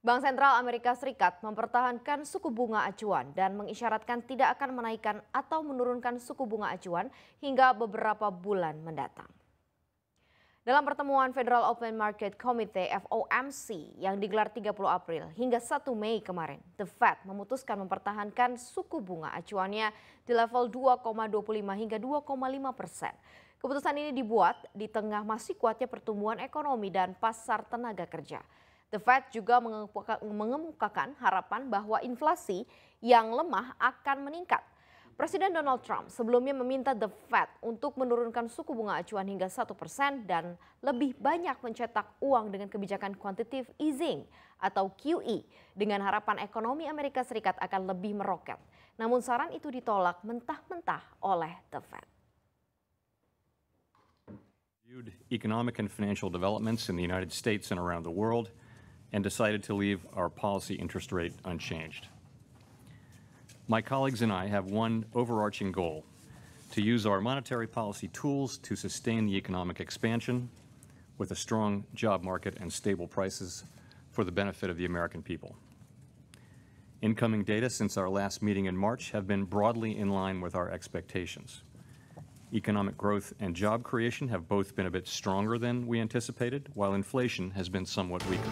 Bank Sentral Amerika Serikat mempertahankan suku bunga acuan dan mengisyaratkan tidak akan menaikkan atau menurunkan suku bunga acuan hingga beberapa bulan mendatang. Dalam pertemuan Federal Open Market Committee FOMC yang digelar 30 April hingga 1 Mei kemarin, The Fed memutuskan mempertahankan suku bunga acuannya di level 2,25 hingga 2,5 persen. Keputusan ini dibuat di tengah masih kuatnya pertumbuhan ekonomi dan pasar tenaga kerja. The Fed juga mengemukakan harapan bahwa inflasi yang lemah akan meningkat. Presiden Donald Trump sebelumnya meminta The Fed untuk menurunkan suku bunga acuan hingga 1 persen dan lebih banyak mencetak uang dengan kebijakan quantitative easing atau QE dengan harapan ekonomi Amerika Serikat akan lebih meroket. Namun saran itu ditolak mentah-mentah oleh The Fed. Economic and financial developments in the United States and around the world – and decided to leave our policy interest rate unchanged. My colleagues and I have one overarching goal, to use our monetary policy tools to sustain the economic expansion with a strong job market and stable prices for the benefit of the American people. Incoming data since our last meeting in March have been broadly in line with our expectations. Economic growth and job creation have both been a bit stronger than we anticipated, while inflation has been somewhat weaker.